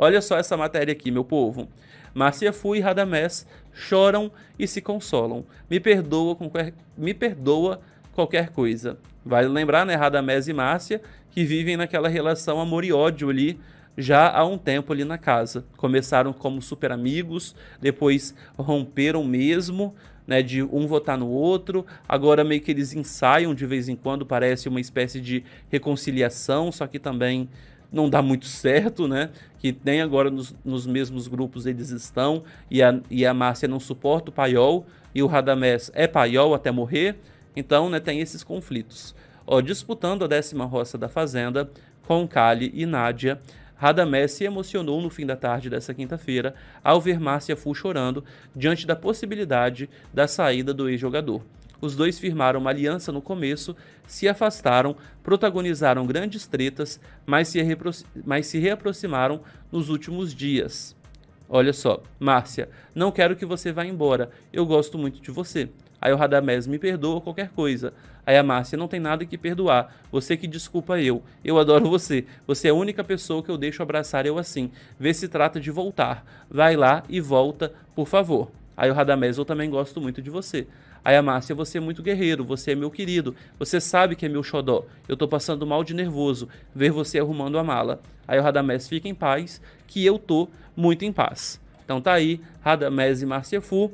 Olha só essa matéria aqui, meu povo. Márcia Fu e Radamés choram e se consolam. Me perdoa, qualquer, me perdoa qualquer coisa. Vale lembrar, né, Radamés e Márcia, que vivem naquela relação amor e ódio ali já há um tempo ali na casa. Começaram como super amigos, depois romperam mesmo, né, de um votar no outro. Agora meio que eles ensaiam de vez em quando, parece uma espécie de reconciliação, só que também não dá muito certo, né? Que nem agora nos, nos mesmos grupos eles estão e a, e a Márcia não suporta o paiol e o Radamés é paiol até morrer. Então, né, tem esses conflitos. Ó, disputando a décima roça da Fazenda com Kali e Nádia, Radamés se emocionou no fim da tarde dessa quinta-feira ao ver Márcia Fu chorando diante da possibilidade da saída do ex-jogador. Os dois firmaram uma aliança no começo, se afastaram, protagonizaram grandes tretas, mas se, mas se reaproximaram nos últimos dias. Olha só, Márcia, não quero que você vá embora. Eu gosto muito de você. Aí o Radamés me perdoa qualquer coisa. Aí a Márcia não tem nada que perdoar. Você que desculpa eu. Eu adoro você. Você é a única pessoa que eu deixo abraçar eu assim. Vê se trata de voltar. Vai lá e volta, por favor. Aí o Radamés, eu também gosto muito de você. Aí a Márcia, você é muito guerreiro, você é meu querido, você sabe que é meu xodó. Eu tô passando mal de nervoso ver você arrumando a mala. Aí o Radamés, fica em paz, que eu tô, muito em paz. Então tá aí Radamés e Fu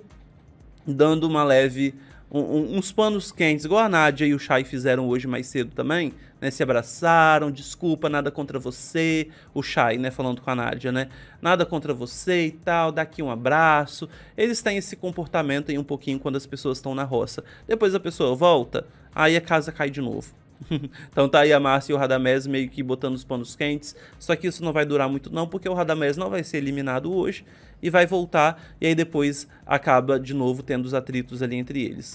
dando uma leve um, um, uns panos quentes, igual a Nádia e o Chay fizeram hoje mais cedo também, né? Se abraçaram, desculpa, nada contra você, o Chay, né, falando com a Nádia, né? Nada contra você e tal, dá aqui um abraço. Eles têm esse comportamento aí um pouquinho quando as pessoas estão na roça. Depois a pessoa volta, aí a casa cai de novo. então tá aí a Márcia e o Radamés meio que botando os panos quentes. Só que isso não vai durar muito não, porque o Radamés não vai ser eliminado hoje e vai voltar e aí depois acaba de novo tendo os atritos ali entre eles.